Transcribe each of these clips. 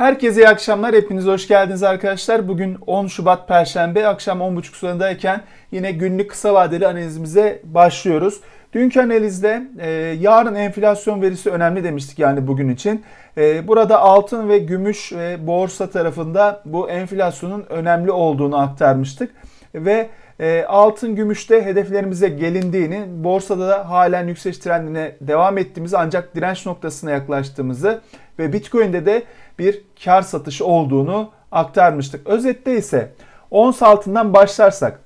Herkese iyi akşamlar. Hepiniz hoş geldiniz arkadaşlar. Bugün 10 Şubat Perşembe akşam 10.30 sularındayken yine günlük kısa vadeli analizimize başlıyoruz. Dünkü analizde e, yarın enflasyon verisi önemli demiştik yani bugün için. E, burada altın ve gümüş ve borsa tarafında bu enflasyonun önemli olduğunu aktarmıştık. Ve e, altın gümüşte hedeflerimize gelindiğini, borsada da halen yükseliş trendine devam ettiğimizi ancak direnç noktasına yaklaştığımızı ve Bitcoin'de de bir kar satışı olduğunu aktarmıştık. Özette ise ons altından başlarsak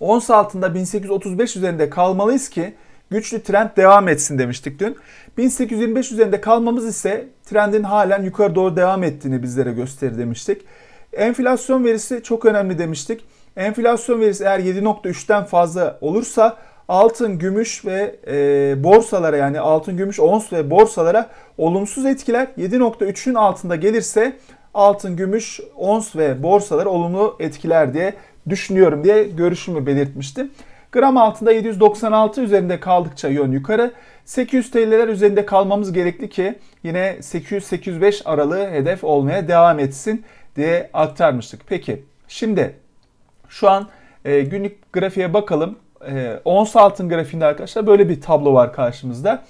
ons altında 1835 üzerinde kalmalıyız ki güçlü trend devam etsin demiştik dün. 1825 üzerinde kalmamız ise trendin halen yukarı doğru devam ettiğini bizlere gösterir demiştik. Enflasyon verisi çok önemli demiştik. Enflasyon verisi eğer 7.3'ten fazla olursa altın, gümüş ve e, borsalara yani altın, gümüş, ons ve borsalara olumsuz etkiler. 7.3'ün altında gelirse altın, gümüş, ons ve borsalar olumlu etkiler diye düşünüyorum diye görüşümü belirtmiştim. Gram altında 796 üzerinde kaldıkça yön yukarı. 800 TL'ler üzerinde kalmamız gerekli ki yine 800-805 aralığı hedef olmaya devam etsin diye aktarmıştık. Peki şimdi şu an e, günlük grafiğe bakalım e, ons altın grafiğinde arkadaşlar böyle bir tablo var karşımızda.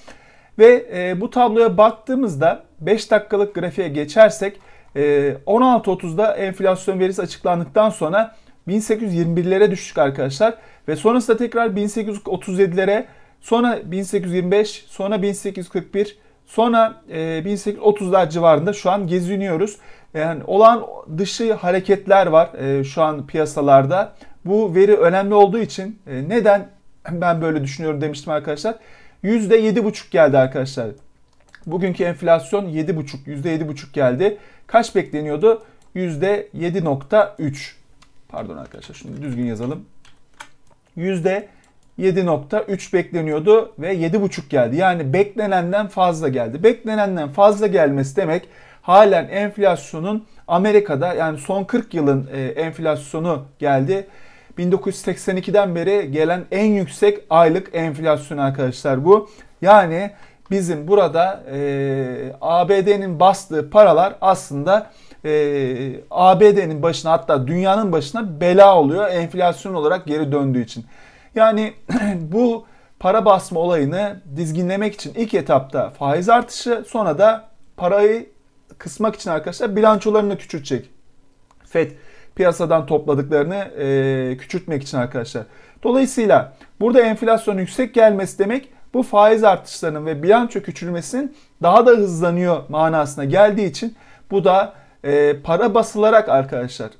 Ve e, bu tabloya baktığımızda 5 dakikalık grafiğe geçersek e, 16.30'da enflasyon verisi açıklandıktan sonra 1821'lere düştük arkadaşlar. Ve sonrasında tekrar 1837'lere sonra 1825 sonra 1841 sonra e, 1830'lar civarında şu an geziniyoruz. Yani olan dışı hareketler var e, şu an piyasalarda bu veri önemli olduğu için e, neden ben böyle düşünüyorum demiştim arkadaşlar. %7,5 geldi arkadaşlar. Bugünkü enflasyon 7,5, %7,5 geldi. Kaç bekleniyordu? %7,3. Pardon arkadaşlar şunu düzgün yazalım. %7,3 bekleniyordu ve 7,5 geldi. Yani beklenenden fazla geldi. Beklenenden fazla gelmesi demek halen enflasyonun Amerika'da yani son 40 yılın e, enflasyonu geldi. 1982'den beri gelen en yüksek aylık enflasyon arkadaşlar bu. Yani bizim burada e, ABD'nin bastığı paralar aslında e, ABD'nin başına hatta dünyanın başına bela oluyor enflasyon olarak geri döndüğü için. Yani bu para basma olayını dizginlemek için ilk etapta faiz artışı sonra da parayı kısmak için arkadaşlar bilançolarını küçültecek. FED piyasadan topladıklarını e, küçültmek için arkadaşlar. Dolayısıyla burada enflasyon yüksek gelmesi demek bu faiz artışlarının ve bilanço küçülmesinin daha da hızlanıyor manasına geldiği için bu da e, para basılarak arkadaşlar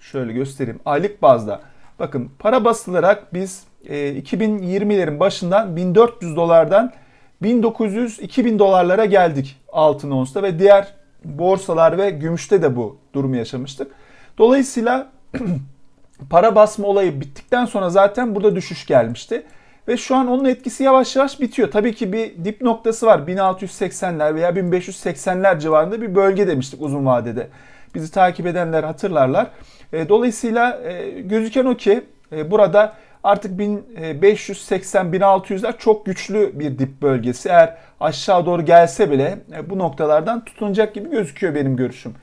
şöyle göstereyim aylık bazda bakın para basılarak biz e, 2020'lerin başından 1400 dolardan 1900-2000 dolarlara geldik altın onsta ve diğer borsalar ve gümüşte de bu durumu yaşamıştık. Dolayısıyla para basma olayı bittikten sonra zaten burada düşüş gelmişti. Ve şu an onun etkisi yavaş yavaş bitiyor. Tabii ki bir dip noktası var. 1680'ler veya 1580'ler civarında bir bölge demiştik uzun vadede. Bizi takip edenler hatırlarlar. E, dolayısıyla e, gözüken o ki e, burada Artık 1580-1600'ler e, çok güçlü bir dip bölgesi. Eğer aşağı doğru gelse bile e, bu noktalardan tutunacak gibi gözüküyor benim görüşüm.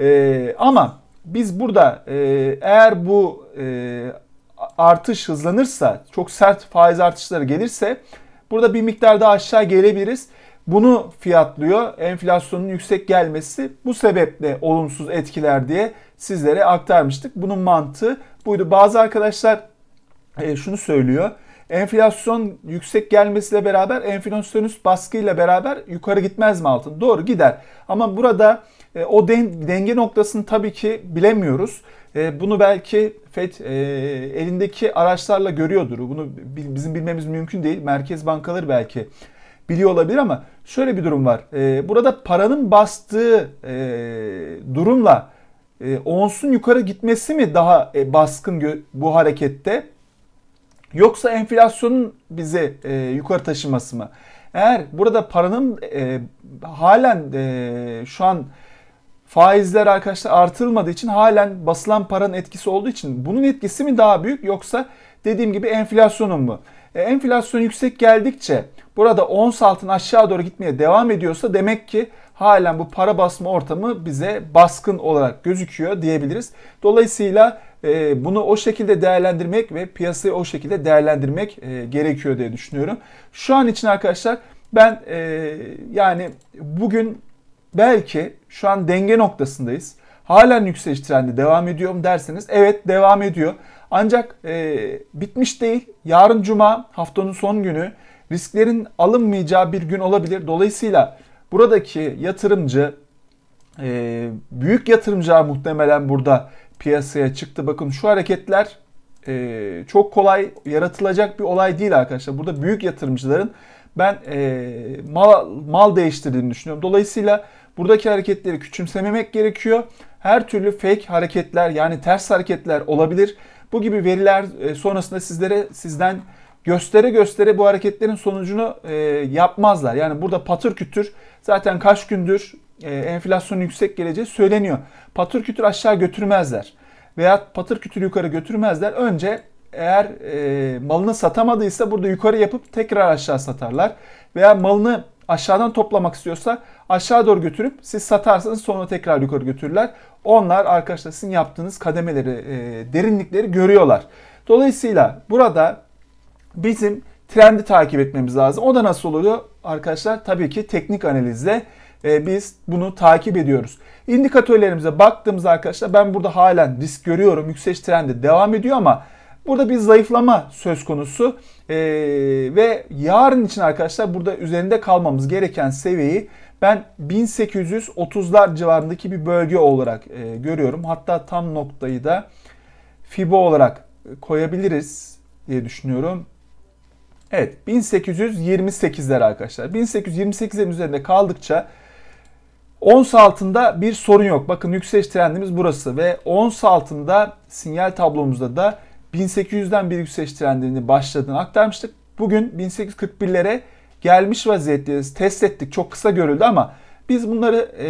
E, ama biz burada eğer bu artış hızlanırsa, çok sert faiz artışları gelirse burada bir miktar daha aşağı gelebiliriz. Bunu fiyatlıyor enflasyonun yüksek gelmesi bu sebeple olumsuz etkiler diye sizlere aktarmıştık. Bunun mantığı buydu. Bazı arkadaşlar e, şunu söylüyor. Enflasyon yüksek gelmesiyle beraber enflasyonist baskıyla beraber yukarı gitmez mi altın? Doğru gider. Ama burada e, o den, denge noktasını tabii ki bilemiyoruz. E, bunu belki FED e, elindeki araçlarla görüyordur. Bunu bizim bilmemiz mümkün değil. Merkez bankaları belki biliyor olabilir ama şöyle bir durum var. E, burada paranın bastığı e, durumla e, onsun yukarı gitmesi mi daha e, baskın bu harekette? Yoksa enflasyonun bizi e, yukarı taşıması mı? Eğer burada paranın e, halen e, şu an faizler arkadaşlar artırılmadığı için halen basılan paranın etkisi olduğu için bunun etkisi mi daha büyük yoksa dediğim gibi enflasyonun mu? E, enflasyon yüksek geldikçe burada ons altın aşağı doğru gitmeye devam ediyorsa demek ki halen bu para basma ortamı bize baskın olarak gözüküyor diyebiliriz. Dolayısıyla e, bunu o şekilde değerlendirmek ve piyasayı o şekilde değerlendirmek e, gerekiyor diye düşünüyorum. Şu an için arkadaşlar ben e, yani bugün belki şu an denge noktasındayız. Halen yükseliş trendi devam ediyor mu derseniz evet devam ediyor. Ancak e, bitmiş değil. Yarın cuma haftanın son günü risklerin alınmayacağı bir gün olabilir. Dolayısıyla Buradaki yatırımcı e, büyük yatırımcı muhtemelen burada piyasaya çıktı. Bakın şu hareketler e, çok kolay yaratılacak bir olay değil arkadaşlar. Burada büyük yatırımcıların ben e, mal, mal değiştirdiğini düşünüyorum. Dolayısıyla buradaki hareketleri küçümsememek gerekiyor. Her türlü fake hareketler yani ters hareketler olabilir. Bu gibi veriler e, sonrasında sizlere sizden göstere göstere bu hareketlerin sonucunu e, yapmazlar. Yani burada patır kütür zaten kaç gündür e, enflasyon yüksek geleceği söyleniyor. Patır kütür aşağı götürmezler veya patır kütür yukarı götürmezler. Önce eğer e, malını satamadıysa burada yukarı yapıp tekrar aşağı satarlar. Veya malını aşağıdan toplamak istiyorsa aşağı doğru götürüp siz satarsanız sonra tekrar yukarı götürürler. Onlar arkadaşlar sizin yaptığınız kademeleri, e, derinlikleri görüyorlar. Dolayısıyla burada bizim trendi takip etmemiz lazım. O da nasıl oluyor arkadaşlar? Tabii ki teknik analizle e, biz bunu takip ediyoruz. İndikatörlerimize baktığımız arkadaşlar ben burada halen risk görüyorum. Yükseliş trendi devam ediyor ama burada bir zayıflama söz konusu. E, ve yarın için arkadaşlar burada üzerinde kalmamız gereken seviyeyi ben 1830'lar civarındaki bir bölge olarak e, görüyorum. Hatta tam noktayı da FIBO olarak e, koyabiliriz diye düşünüyorum. Evet 1828'ler arkadaşlar. 1828'lerin üzerinde kaldıkça ons altında bir sorun yok. Bakın yükseliş trendimiz burası ve ons altında sinyal tablomuzda da 1800'den bir yükseliş trendini başladığını aktarmıştık. Bugün 1841'lere gelmiş vaziyetteyiz. Test ettik. Çok kısa görüldü ama biz bunları e,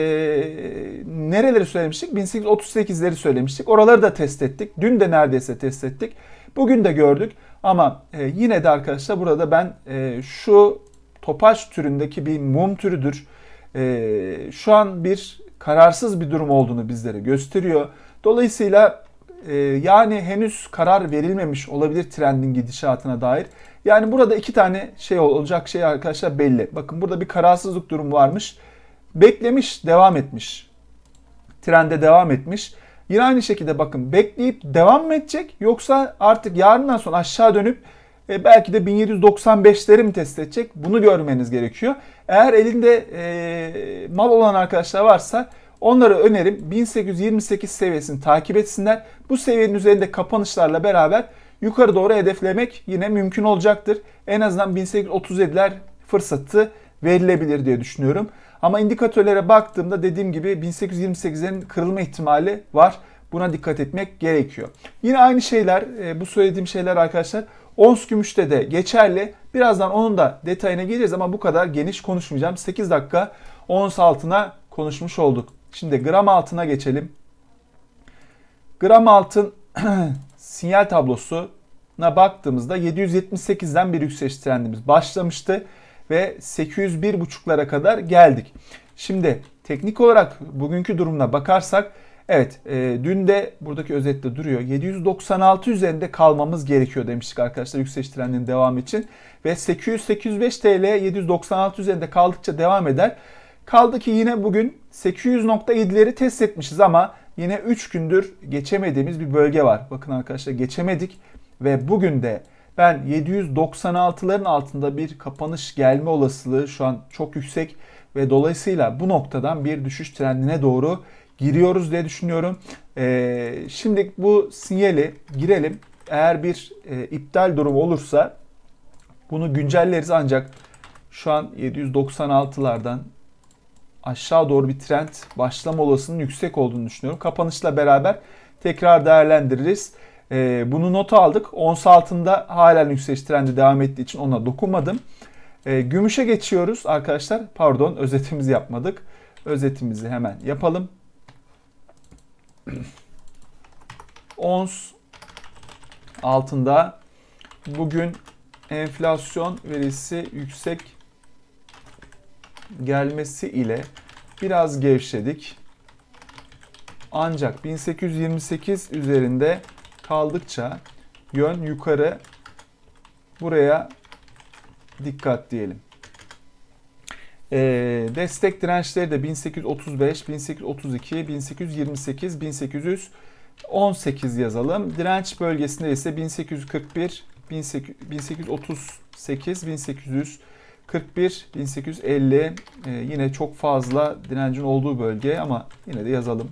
nereleri söylemiştik? 1838'leri söylemiştik. Oraları da test ettik. Dün de neredeyse test ettik. Bugün de gördük. Ama e, yine de arkadaşlar burada ben e, şu topaç türündeki bir mum türüdür. E, şu an bir kararsız bir durum olduğunu bizlere gösteriyor. Dolayısıyla e, yani henüz karar verilmemiş olabilir trendin gidişatına dair. Yani burada iki tane şey olacak şey arkadaşlar belli. Bakın burada bir kararsızlık durumu varmış. Beklemiş, devam etmiş. Trende devam etmiş. Yine aynı şekilde bakın bekleyip devam mı edecek yoksa artık yarından sonra aşağı dönüp e, belki de 1795'leri mi test edecek bunu görmeniz gerekiyor. Eğer elinde e, mal olan arkadaşlar varsa onlara önerim 1828 seviyesini takip etsinler. Bu seviyenin üzerinde kapanışlarla beraber yukarı doğru hedeflemek yine mümkün olacaktır. En azından 1837'ler fırsatı verilebilir diye düşünüyorum. Ama indikatörlere baktığımda dediğim gibi 1828'lerin kırılma ihtimali var. Buna dikkat etmek gerekiyor. Yine aynı şeyler, e, bu söylediğim şeyler arkadaşlar ons gümüşte de geçerli. Birazdan onun da detayına gireceğiz ama bu kadar geniş konuşmayacağım. 8 dakika ons altına konuşmuş olduk. Şimdi gram altına geçelim. Gram altın sinyal tablosuna baktığımızda 778'den bir yükseliş trendimiz başlamıştı ve 801.5'lara kadar geldik. Şimdi teknik olarak bugünkü durumuna bakarsak evet e, dün de buradaki özette duruyor. 796 üzerinde kalmamız gerekiyor demiştik arkadaşlar yükseliş trendinin devamı için. Ve 800-805 TL 796 üzerinde kaldıkça devam eder. Kaldı ki yine bugün 800.7'leri test etmişiz ama yine 3 gündür geçemediğimiz bir bölge var. Bakın arkadaşlar geçemedik ve bugün de ben 796'ların altında bir kapanış gelme olasılığı şu an çok yüksek ve dolayısıyla bu noktadan bir düşüş trendine doğru giriyoruz diye düşünüyorum. Ee, şimdi bu sinyali girelim. Eğer bir e, iptal durumu olursa bunu güncelleriz ancak şu an 796'lardan aşağı doğru bir trend başlama olasılığının yüksek olduğunu düşünüyorum. Kapanışla beraber tekrar değerlendiririz. E, bunu nota aldık. Ons altında halen yükseliş trendi devam ettiği için ona dokunmadım. E, gümüşe geçiyoruz arkadaşlar. Pardon özetimizi yapmadık. Özetimizi hemen yapalım. Ons altında bugün enflasyon verisi yüksek gelmesi ile biraz gevşedik. Ancak 1828 üzerinde kaldıkça yön yukarı buraya dikkat diyelim. E, destek dirençleri de 1835, 1832, 1828, 1818 yazalım. Direnç bölgesinde ise 1841, 1838, 1841, 1850 e, yine çok fazla direncin olduğu bölge ama yine de yazalım.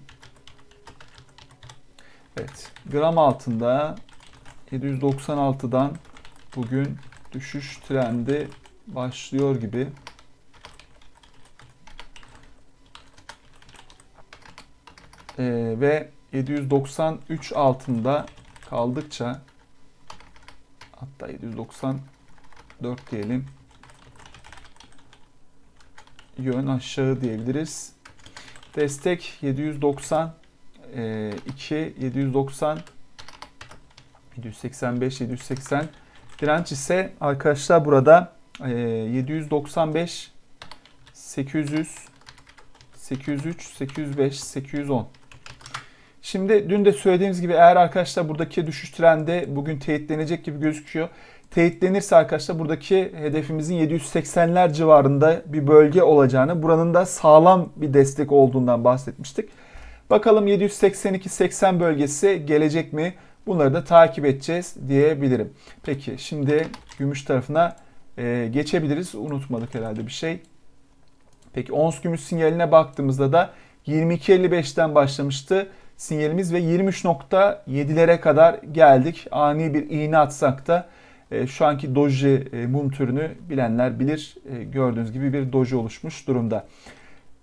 Evet. Gram altında 796'dan bugün düşüş trendi başlıyor gibi. Ee, ve 793 altında kaldıkça hatta 794 diyelim yön aşağı diyebiliriz. Destek 790 e, 2 790 785 780 direnç ise arkadaşlar burada e, 795 800 803 805 810 Şimdi dün de söylediğimiz gibi eğer arkadaşlar buradaki düşüş trendi bugün teyitlenecek gibi gözüküyor. Teyitlenirse arkadaşlar buradaki hedefimizin 780'ler civarında bir bölge olacağını, buranın da sağlam bir destek olduğundan bahsetmiştik. Bakalım 782-80 bölgesi gelecek mi? Bunları da takip edeceğiz diyebilirim. Peki şimdi gümüş tarafına e, geçebiliriz. Unutmadık herhalde bir şey. Peki ons gümüş sinyaline baktığımızda da 22.55'ten başlamıştı sinyalimiz ve 23.7'lere kadar geldik. Ani bir iğne atsak da e, şu anki doji e, mum türünü bilenler bilir. E, gördüğünüz gibi bir doji oluşmuş durumda.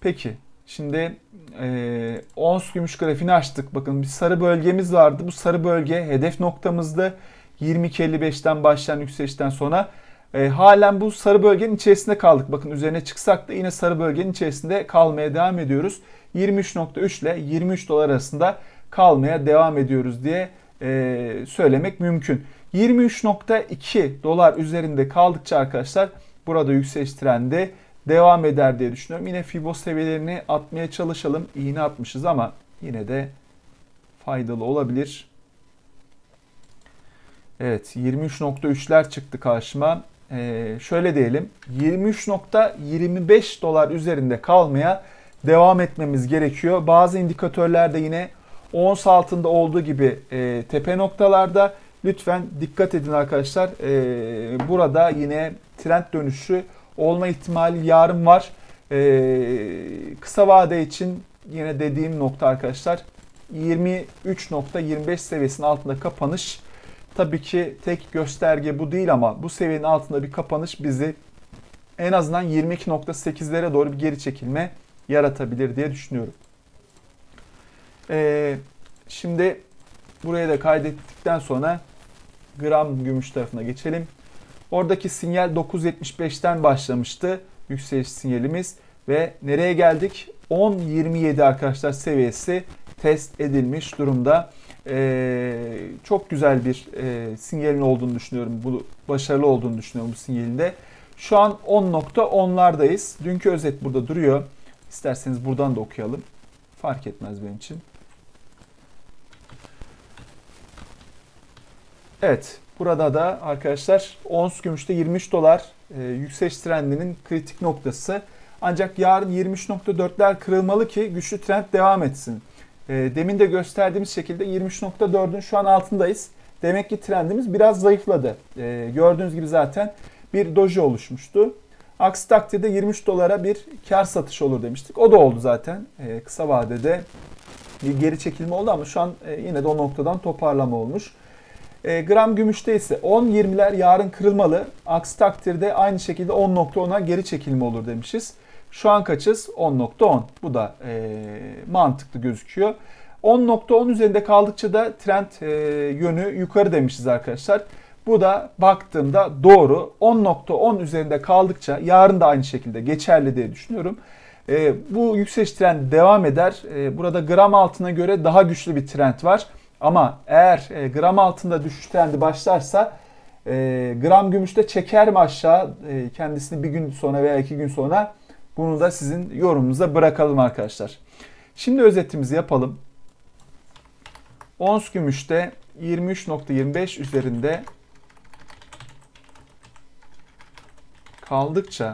Peki Şimdi e, ons gümüş grafiğini açtık. Bakın bir sarı bölgemiz vardı. Bu sarı bölge hedef noktamızdı. 22.55'ten başlayan yükselişten sonra e, halen bu sarı bölgenin içerisinde kaldık. Bakın üzerine çıksak da yine sarı bölgenin içerisinde kalmaya devam ediyoruz. 23.3 ile 23 dolar arasında kalmaya devam ediyoruz diye e, söylemek mümkün. 23.2 dolar üzerinde kaldıkça arkadaşlar burada yükseliş trendi devam eder diye düşünüyorum. Yine fibro seviyelerini atmaya çalışalım. İğne atmışız ama yine de faydalı olabilir. Evet 23.3'ler çıktı karşıma. Ee, şöyle diyelim 23.25 dolar üzerinde kalmaya devam etmemiz gerekiyor. Bazı indikatörlerde yine ons altında olduğu gibi e, tepe noktalarda lütfen dikkat edin arkadaşlar. E, burada yine trend dönüşü olma ihtimali yarın var. Ee, kısa vade için yine dediğim nokta arkadaşlar 23.25 seviyesinin altında kapanış. Tabii ki tek gösterge bu değil ama bu seviyenin altında bir kapanış bizi en azından 22.8'lere doğru bir geri çekilme yaratabilir diye düşünüyorum. Ee, şimdi buraya da kaydettikten sonra gram gümüş tarafına geçelim. Oradaki sinyal 9.75'ten başlamıştı yükseliş sinyalimiz ve nereye geldik? 10.27 arkadaşlar seviyesi test edilmiş durumda. Ee, çok güzel bir e, sinyalin olduğunu düşünüyorum. Bu başarılı olduğunu düşünüyorum bu sinyalinde. Şu an 10.10'lardayız. Dünkü özet burada duruyor. İsterseniz buradan da okuyalım. Fark etmez benim için. Evet. Burada da arkadaşlar ons gümüşte 23 dolar e, yükseliş trendinin kritik noktası. Ancak yarın 23.4'ler kırılmalı ki güçlü trend devam etsin. E, demin de gösterdiğimiz şekilde 23.4'ün şu an altındayız. Demek ki trendimiz biraz zayıfladı. E, gördüğünüz gibi zaten bir doji oluşmuştu. Aksi takdirde 23 dolara bir kar satış olur demiştik. O da oldu zaten. E, kısa vadede bir geri çekilme oldu ama şu an e, yine de o noktadan toparlama olmuş. E, gram gümüşte ise 10.20'ler yarın kırılmalı. Aksi takdirde aynı şekilde 10.10'a geri çekilme olur demişiz. Şu an kaçız? 10.10. Bu da e, mantıklı gözüküyor. 10.10 üzerinde kaldıkça da trend e, yönü yukarı demişiz arkadaşlar. Bu da baktığımda doğru. 10.10 üzerinde kaldıkça yarın da aynı şekilde geçerli diye düşünüyorum. E, bu yükseliş trend devam eder. E, burada gram altına göre daha güçlü bir trend var. Ama eğer e, gram altında düşüş trendi başlarsa e, gram gümüşte çeker mi aşağı e, kendisini bir gün sonra veya iki gün sonra bunu da sizin yorumunuza bırakalım arkadaşlar. Şimdi özetimizi yapalım. Ons gümüşte 23.25 üzerinde kaldıkça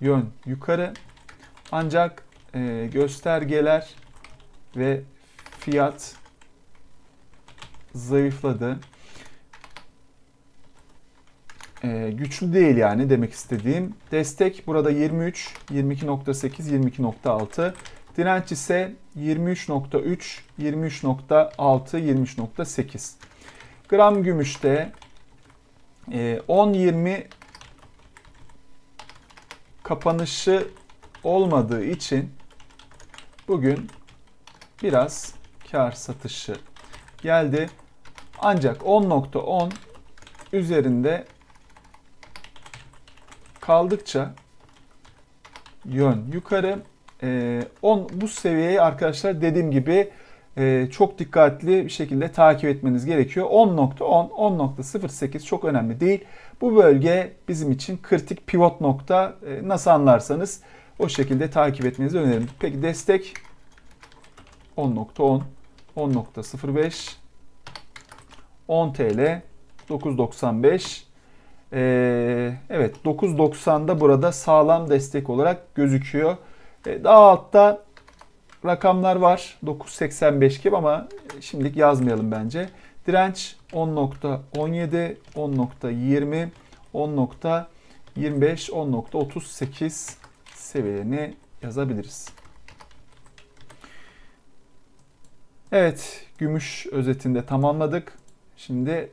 yön yukarı ancak e, göstergeler ve fiyat zayıfladı. Ee, güçlü değil yani demek istediğim. Destek burada 23, 22.8, 22.6. Direnç ise 23.3, 23.6, 23.8. Gram gümüşte e, 10-20 kapanışı olmadığı için bugün biraz kar satışı geldi. Ancak 10.10 üzerinde kaldıkça yön yukarı. E, on, bu seviyeyi arkadaşlar dediğim gibi e, çok dikkatli bir şekilde takip etmeniz gerekiyor. 10.10, 10.08 çok önemli değil. Bu bölge bizim için kritik pivot nokta. E, nasıl anlarsanız o şekilde takip etmenizi öneririm. Peki destek 10.10. 10.05 10 TL 9.95 ee, evet 9.90'da burada sağlam destek olarak gözüküyor. Ee, daha altta rakamlar var. 9.85 gibi ama şimdilik yazmayalım bence. Direnç 10.17, 10.20, 10.25, 10.38 seviyelerini yazabiliriz. Evet, gümüş özetinde tamamladık. Şimdi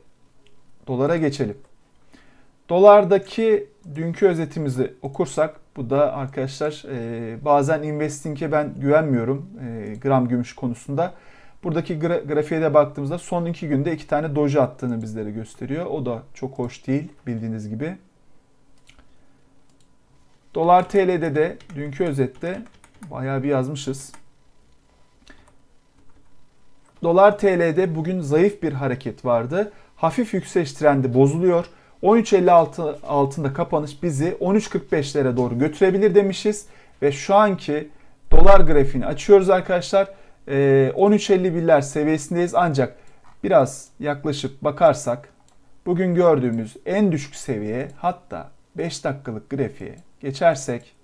dolara geçelim. Dolardaki dünkü özetimizi okursak bu da arkadaşlar e, bazen investing'e ben güvenmiyorum e, gram gümüş konusunda. Buradaki gra grafiğe de baktığımızda son iki günde iki tane doji attığını bizlere gösteriyor. O da çok hoş değil bildiğiniz gibi. Dolar TL'de de dünkü özette bayağı bir yazmışız. Dolar TL'de bugün zayıf bir hareket vardı. Hafif yükseliş trendi bozuluyor. 13.56 altında kapanış bizi 13.45'lere doğru götürebilir demişiz. Ve şu anki dolar grafiğini açıyoruz arkadaşlar. E, ee, 13.51'ler seviyesindeyiz ancak biraz yaklaşıp bakarsak bugün gördüğümüz en düşük seviye hatta 5 dakikalık grafiğe geçersek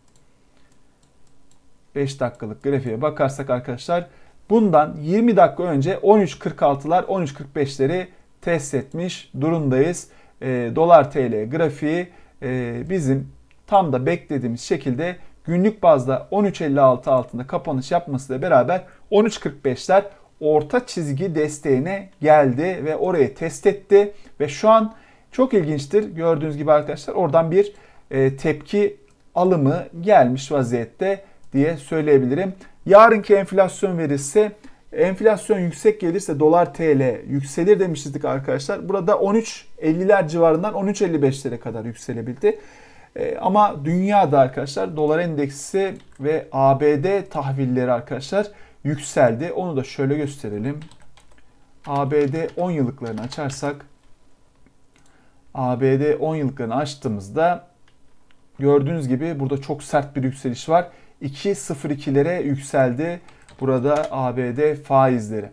5 dakikalık grafiğe bakarsak arkadaşlar Bundan 20 dakika önce 13.46'lar 13.45'leri test etmiş durumdayız. E, Dolar TL grafiği e, bizim tam da beklediğimiz şekilde günlük bazda 13.56 altında kapanış yapmasıyla beraber 13.45'ler orta çizgi desteğine geldi ve orayı test etti ve şu an çok ilginçtir gördüğünüz gibi arkadaşlar oradan bir e, tepki alımı gelmiş vaziyette diye söyleyebilirim. Yarınki enflasyon verisi enflasyon yüksek gelirse dolar TL yükselir demiştik arkadaşlar. Burada 13.50'ler civarından 13.55'lere kadar yükselebildi. E, ama dünyada arkadaşlar dolar endeksi ve ABD tahvilleri arkadaşlar yükseldi. Onu da şöyle gösterelim. ABD 10 yıllıklarını açarsak ABD 10 yıllıklarını açtığımızda gördüğünüz gibi burada çok sert bir yükseliş var. 2.02'lere yükseldi. Burada ABD faizleri.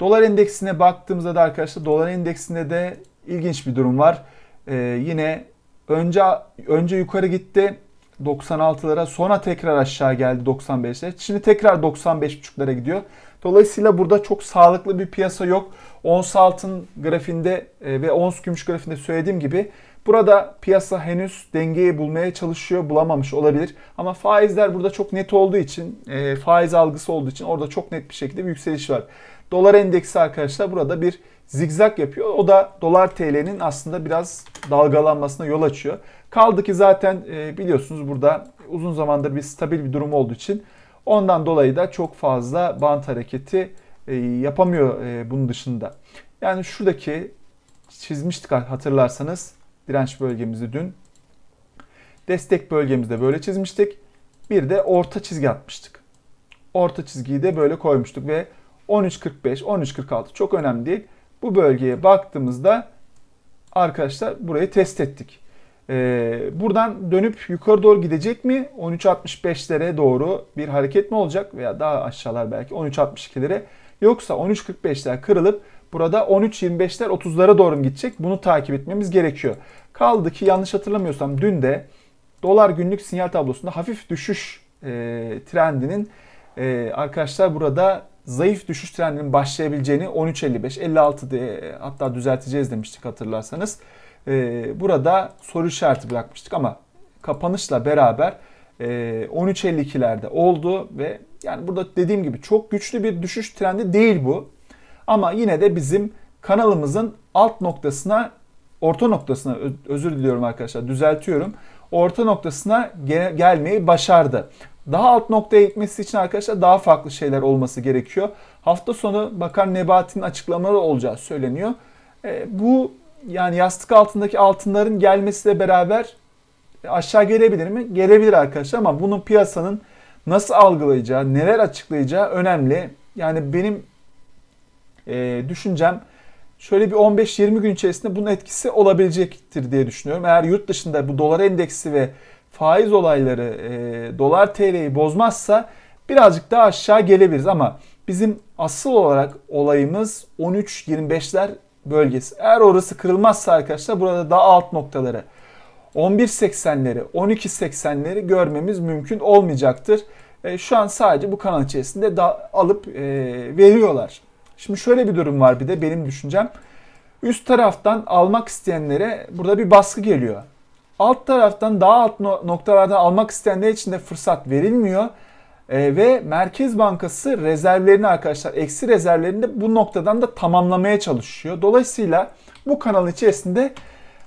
Dolar endeksine baktığımızda da arkadaşlar dolar endeksinde de ilginç bir durum var. Ee, yine önce önce yukarı gitti 96'lara sonra tekrar aşağı geldi 95'lere. Şimdi tekrar 95.5'lara gidiyor. Dolayısıyla burada çok sağlıklı bir piyasa yok. Ons altın grafiğinde e, ve ons gümüş grafiğinde söylediğim gibi Burada piyasa henüz dengeyi bulmaya çalışıyor, bulamamış olabilir. Ama faizler burada çok net olduğu için, e, faiz algısı olduğu için orada çok net bir şekilde bir yükseliş var. Dolar endeksi arkadaşlar burada bir zigzag yapıyor. O da dolar TL'nin aslında biraz dalgalanmasına yol açıyor. Kaldı ki zaten e, biliyorsunuz burada uzun zamandır bir stabil bir durum olduğu için ondan dolayı da çok fazla bant hareketi e, yapamıyor e, bunun dışında. Yani şuradaki çizmiştik hatırlarsanız direnç bölgemizi dün. Destek bölgemizde böyle çizmiştik. Bir de orta çizgi atmıştık. Orta çizgiyi de böyle koymuştuk ve 13.45, 13.46 çok önemli değil. Bu bölgeye baktığımızda arkadaşlar burayı test ettik. Ee, buradan dönüp yukarı doğru gidecek mi? 13.65'lere doğru bir hareket mi olacak? Veya daha aşağılar belki 13.62'lere. Yoksa 13.45'ler kırılıp Burada 13-25'ler 30'lara doğru mu gidecek? Bunu takip etmemiz gerekiyor. Kaldı ki yanlış hatırlamıyorsam dün de dolar günlük sinyal tablosunda hafif düşüş e, trendinin e, arkadaşlar burada zayıf düşüş trendinin başlayabileceğini 13.55, 56 diye hatta düzelteceğiz demiştik hatırlarsanız. E, burada soru işareti bırakmıştık ama kapanışla beraber e, 52lerde oldu ve yani burada dediğim gibi çok güçlü bir düşüş trendi değil bu. Ama yine de bizim kanalımızın alt noktasına, orta noktasına özür diliyorum arkadaşlar düzeltiyorum. Orta noktasına gel gelmeyi başardı. Daha alt noktaya gitmesi için arkadaşlar daha farklı şeyler olması gerekiyor. Hafta sonu Bakan Nebati'nin açıklamaları olacağı söyleniyor. E, bu yani yastık altındaki altınların gelmesiyle beraber e, aşağı gelebilir mi? Gelebilir arkadaşlar ama bunun piyasanın nasıl algılayacağı, neler açıklayacağı önemli. Yani benim e, düşüncem şöyle bir 15-20 gün içerisinde bunun etkisi olabilecektir diye düşünüyorum. Eğer yurt dışında bu dolar endeksi ve faiz olayları e, dolar TL'yi bozmazsa birazcık daha aşağı gelebiliriz ama bizim asıl olarak olayımız 13-25'ler bölgesi. Eğer orası kırılmazsa arkadaşlar burada daha alt noktaları 11.80'leri 12.80'leri görmemiz mümkün olmayacaktır. E, şu an sadece bu kanal içerisinde da alıp e, veriyorlar. Şimdi şöyle bir durum var bir de benim düşüncem. Üst taraftan almak isteyenlere burada bir baskı geliyor. Alt taraftan daha alt noktalardan almak isteyenler için de fırsat verilmiyor. E, ve Merkez Bankası rezervlerini arkadaşlar eksi rezervlerini de bu noktadan da tamamlamaya çalışıyor. Dolayısıyla bu kanal içerisinde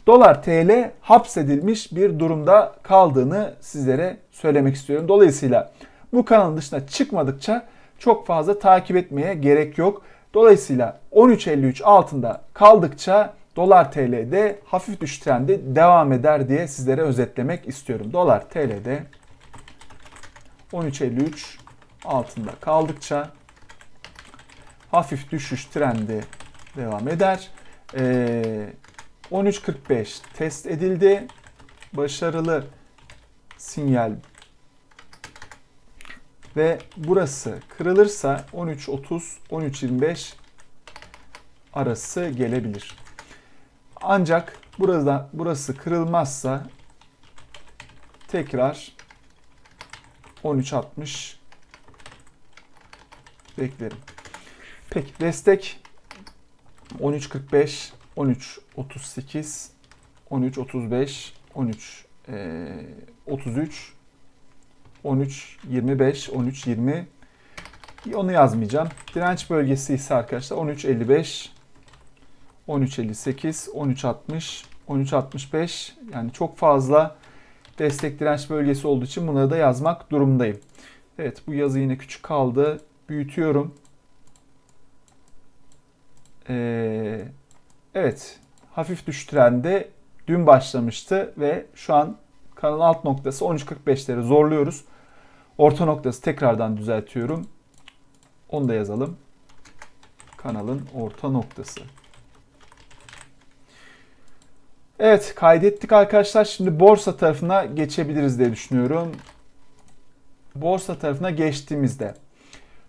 dolar TL hapsedilmiş bir durumda kaldığını sizlere söylemek istiyorum. Dolayısıyla bu kanalın dışına çıkmadıkça çok fazla takip etmeye gerek yok. Dolayısıyla 13.53 altında kaldıkça dolar TL'de hafif düşüş trendi devam eder diye sizlere özetlemek istiyorum. Dolar TL'de 13.53 altında kaldıkça hafif düşüş trendi devam eder. Ee, 13.45 test edildi. Başarılı sinyal ve burası kırılırsa 13.30-13.25 arası gelebilir. Ancak burada burası kırılmazsa tekrar 13.60 beklerim. Peki destek 13.45, 13.38, 13.35, 33 13, 25, 13, 20. Onu yazmayacağım. Direnç bölgesi ise arkadaşlar 13, 55, 13, 58, 13, 60, 13, 65. Yani çok fazla destek direnç bölgesi olduğu için bunları da yazmak durumdayım. Evet bu yazı yine küçük kaldı. Büyütüyorum. Ee, evet hafif düşüş trendi dün başlamıştı ve şu an kanal alt noktası 13.45'leri zorluyoruz. Orta noktası tekrardan düzeltiyorum. Onu da yazalım. Kanalın orta noktası. Evet kaydettik arkadaşlar. Şimdi borsa tarafına geçebiliriz diye düşünüyorum. Borsa tarafına geçtiğimizde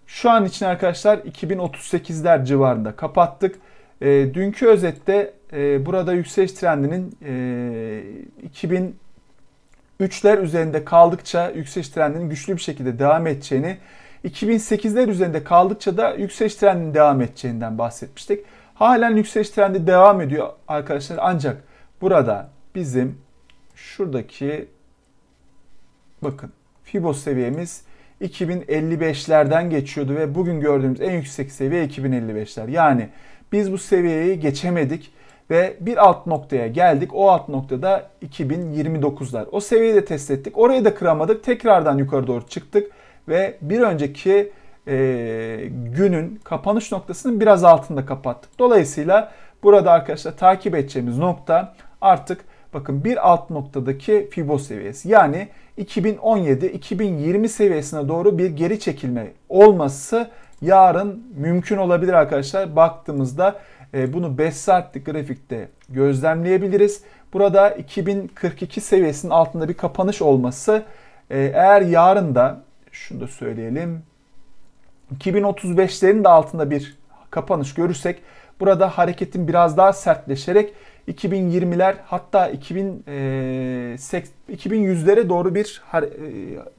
şu an için arkadaşlar 2038'ler civarında kapattık. E, dünkü özette e, burada yükseliş trendinin e, 2000 3'ler üzerinde kaldıkça yükseliş trendinin güçlü bir şekilde devam edeceğini, 2008'ler üzerinde kaldıkça da yükseliş trendinin devam edeceğinden bahsetmiştik. Halen yükseliş trendi devam ediyor arkadaşlar ancak burada bizim şuradaki bakın Fibos seviyemiz 2055'lerden geçiyordu ve bugün gördüğümüz en yüksek seviye 2055'ler. Yani biz bu seviyeyi geçemedik ve bir alt noktaya geldik. O alt noktada 2029'lar. O seviyeyi de test ettik. Orayı da kıramadık. Tekrardan yukarı doğru çıktık ve bir önceki e, günün kapanış noktasının biraz altında kapattık. Dolayısıyla burada arkadaşlar takip edeceğimiz nokta artık bakın bir alt noktadaki Fibo seviyesi. Yani 2017-2020 seviyesine doğru bir geri çekilme olması yarın mümkün olabilir arkadaşlar. Baktığımızda e, bunu 5 saatlik grafikte gözlemleyebiliriz. Burada 2042 seviyesinin altında bir kapanış olması e, eğer yarın da şunu da söyleyelim 2035'lerin de altında bir kapanış görürsek burada hareketin biraz daha sertleşerek 2020'ler hatta 2000, e, 2100'lere doğru bir e,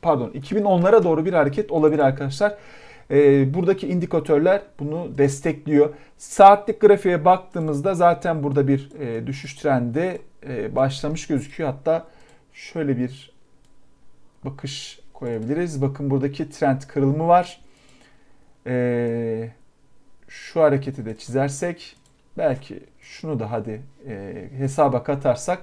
pardon 2010'lara doğru bir hareket olabilir arkadaşlar. Ee, buradaki indikatörler bunu destekliyor. Saatlik grafiğe baktığımızda zaten burada bir e, düşüş trendi e, başlamış gözüküyor. Hatta şöyle bir bakış koyabiliriz. Bakın buradaki trend kırılımı var. Ee, şu hareketi de çizersek belki şunu da hadi e, hesaba katarsak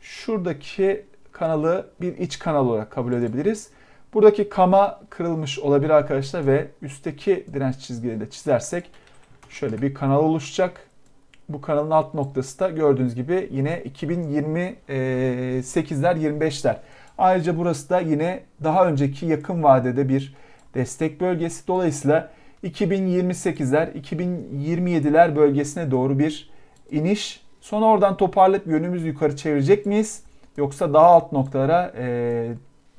şuradaki kanalı bir iç kanal olarak kabul edebiliriz. Buradaki kama kırılmış olabilir arkadaşlar ve üstteki direnç çizgileri de çizersek şöyle bir kanal oluşacak. Bu kanalın alt noktası da gördüğünüz gibi yine 2028'ler 25'ler. Ayrıca burası da yine daha önceki yakın vadede bir destek bölgesi. Dolayısıyla 2028'ler 2027'ler bölgesine doğru bir iniş. Sonra oradan toparlayıp yönümüzü yukarı çevirecek miyiz? Yoksa daha alt noktalara e,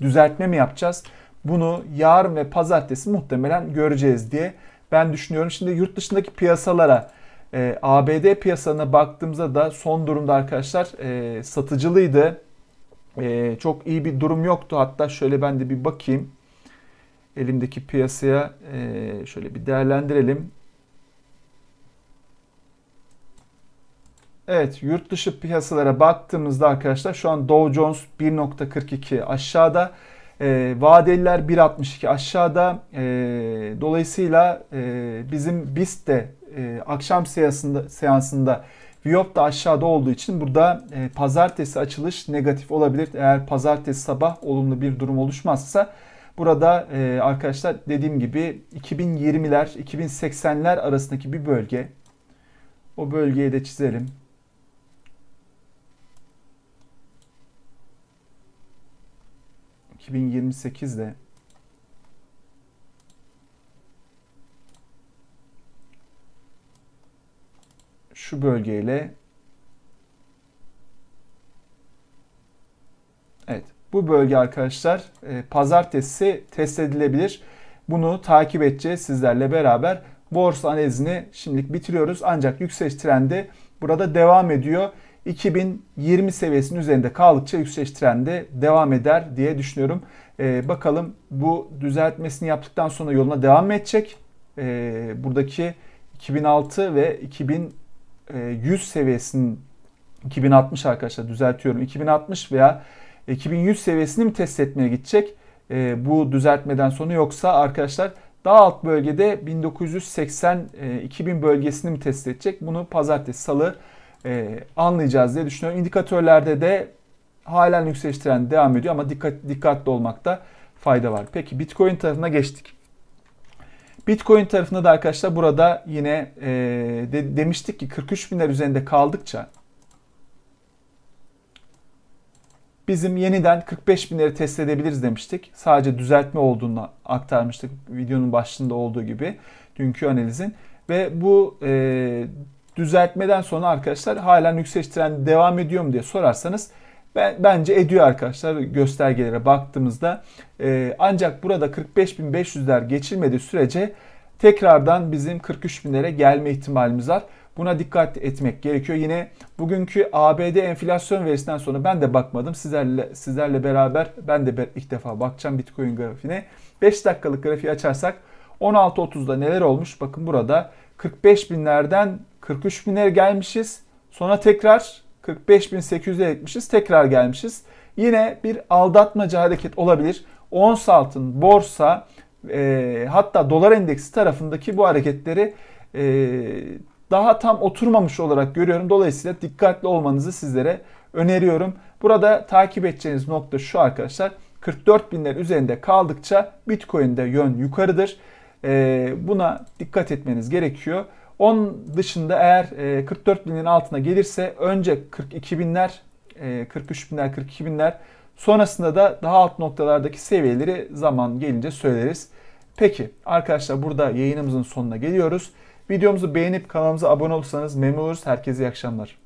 düzeltme mi yapacağız? Bunu yarın ve pazartesi muhtemelen göreceğiz diye ben düşünüyorum. Şimdi yurt dışındaki piyasalara e, ABD piyasalarına baktığımızda da son durumda arkadaşlar e, satıcılıydı. E, çok iyi bir durum yoktu. Hatta şöyle ben de bir bakayım. Elimdeki piyasaya e, şöyle bir değerlendirelim. Evet yurt dışı piyasalara baktığımızda arkadaşlar şu an Dow Jones 1.42 aşağıda. E, vadeliler 1.62 aşağıda. E, dolayısıyla e, bizim BIST de e, akşam seansında, seansında Viyop da aşağıda olduğu için burada e, pazartesi açılış negatif olabilir. Eğer pazartesi sabah olumlu bir durum oluşmazsa burada e, arkadaşlar dediğim gibi 2020'ler 2080'ler arasındaki bir bölge. O bölgeyi de çizelim. 2028'de şu bölgeyle Evet. Bu bölge arkadaşlar e, pazartesi test edilebilir. Bunu takip edeceğiz sizlerle beraber. Borsa analizini şimdilik bitiriyoruz. Ancak yükseliş trendi burada devam ediyor. 2020 seviyesinin üzerinde kaldıkça yükseliş trendi devam eder diye düşünüyorum. E, bakalım bu düzeltmesini yaptıktan sonra yoluna devam edecek. Ee, e, buradaki 2006 ve 2100 seviyesinin 2060 arkadaşlar düzeltiyorum. 2060 veya 2100 seviyesini mi test etmeye gidecek? E, bu düzeltmeden sonra yoksa arkadaşlar daha alt bölgede 1980-2000 e, bölgesini mi test edecek? Bunu pazartesi, salı e, anlayacağız diye düşünüyorum. İndikatörlerde de halen yükseliş trendi devam ediyor ama dikkat, dikkatli olmakta fayda var. Peki Bitcoin tarafına geçtik. Bitcoin tarafında da arkadaşlar burada yine e, de, demiştik ki 43 binler üzerinde kaldıkça bizim yeniden 45 binleri test edebiliriz demiştik. Sadece düzeltme olduğunu aktarmıştık videonun başında olduğu gibi dünkü analizin. Ve bu e, düzeltmeden sonra arkadaşlar halen yükseliş trendi devam ediyor mu diye sorarsanız ben, bence ediyor arkadaşlar göstergelere baktığımızda. E, ancak burada 45.500'ler geçilmediği sürece tekrardan bizim 43.000'lere gelme ihtimalimiz var. Buna dikkat etmek gerekiyor. Yine bugünkü ABD enflasyon verisinden sonra ben de bakmadım. Sizlerle sizlerle beraber ben de ilk defa bakacağım Bitcoin grafiğine. 5 dakikalık grafiği açarsak 16.30'da neler olmuş? Bakın burada 45 binlerden 43 binlere gelmişiz. Sonra tekrar 45.800'e etmişiz. Tekrar gelmişiz. Yine bir aldatmacı hareket olabilir. Ons altın, borsa e, hatta dolar endeksi tarafındaki bu hareketleri e, daha tam oturmamış olarak görüyorum. Dolayısıyla dikkatli olmanızı sizlere öneriyorum. Burada takip edeceğiniz nokta şu arkadaşlar. 44 binler üzerinde kaldıkça Bitcoin'de yön yukarıdır. E, buna dikkat etmeniz gerekiyor. Onun dışında eğer e, 44 binin altına gelirse önce 42 binler, e, 43 binler, 42 binler sonrasında da daha alt noktalardaki seviyeleri zaman gelince söyleriz. Peki arkadaşlar burada yayınımızın sonuna geliyoruz. Videomuzu beğenip kanalımıza abone olursanız memnun oluruz. Herkese iyi akşamlar.